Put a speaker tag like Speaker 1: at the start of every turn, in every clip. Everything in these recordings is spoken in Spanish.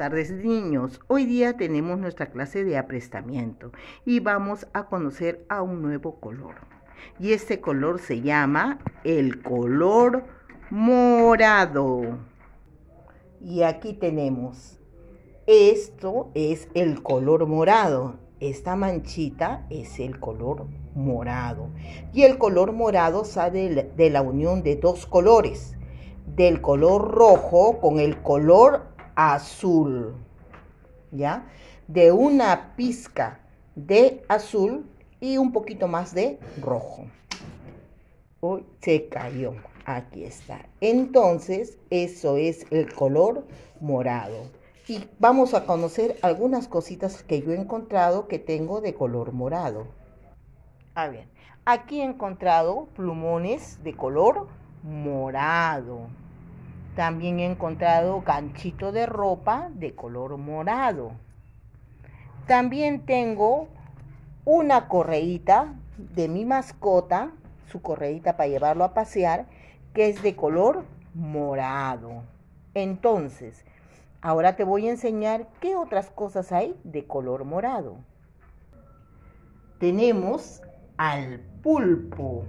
Speaker 1: tardes niños, hoy día tenemos nuestra clase de aprestamiento y vamos a conocer a un nuevo color. Y este color se llama el color morado. Y aquí tenemos, esto es el color morado, esta manchita es el color morado. Y el color morado sale de la unión de dos colores, del color rojo con el color azul. ¿Ya? De una pizca de azul y un poquito más de rojo. Uy, se cayó. Aquí está. Entonces, eso es el color morado. Y vamos a conocer algunas cositas que yo he encontrado que tengo de color morado. A ver, aquí he encontrado plumones de color morado. También he encontrado ganchito de ropa de color morado. También tengo una correíta de mi mascota, su correíta para llevarlo a pasear, que es de color morado. Entonces, ahora te voy a enseñar qué otras cosas hay de color morado. Tenemos al pulpo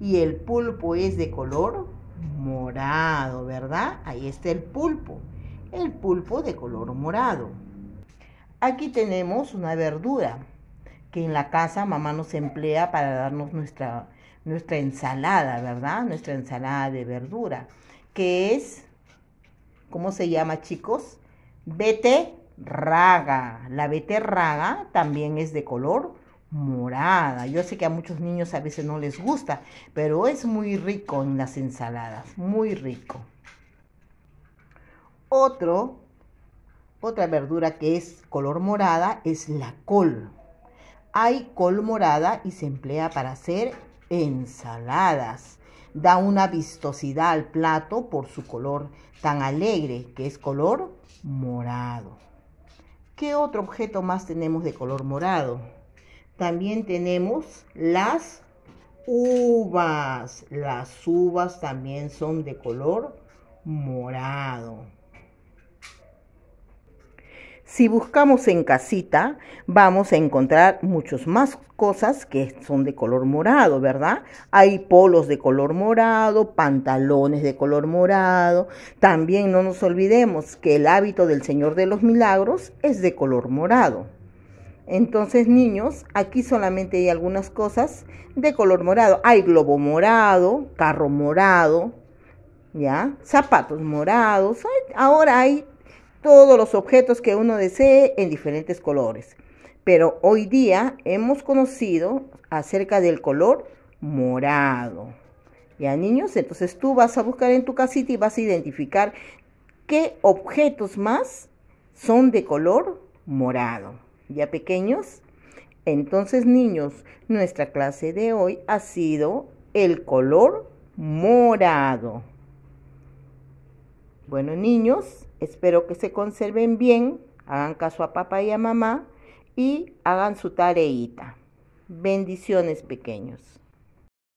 Speaker 1: y el pulpo es de color morado, ¿verdad? Ahí está el pulpo, el pulpo de color morado. Aquí tenemos una verdura que en la casa mamá nos emplea para darnos nuestra, nuestra ensalada, ¿verdad? Nuestra ensalada de verdura, que es, ¿cómo se llama chicos? raga. La raga también es de color morada. Yo sé que a muchos niños a veces no les gusta, pero es muy rico en las ensaladas, muy rico. Otro, otra verdura que es color morada es la col. Hay col morada y se emplea para hacer ensaladas. Da una vistosidad al plato por su color tan alegre, que es color morado. ¿Qué otro objeto más tenemos de color morado? También tenemos las uvas. Las uvas también son de color morado. Si buscamos en casita, vamos a encontrar muchas más cosas que son de color morado, ¿verdad? Hay polos de color morado, pantalones de color morado. También no nos olvidemos que el hábito del Señor de los Milagros es de color morado. Entonces, niños, aquí solamente hay algunas cosas de color morado. Hay globo morado, carro morado, ¿ya? Zapatos morados. ahora hay todos los objetos que uno desee en diferentes colores. Pero hoy día hemos conocido acerca del color morado. ¿Ya, niños? Entonces tú vas a buscar en tu casita y vas a identificar qué objetos más son de color morado ya pequeños? Entonces, niños, nuestra clase de hoy ha sido el color morado. Bueno, niños, espero que se conserven bien, hagan caso a papá y a mamá y hagan su tareita. Bendiciones, pequeños.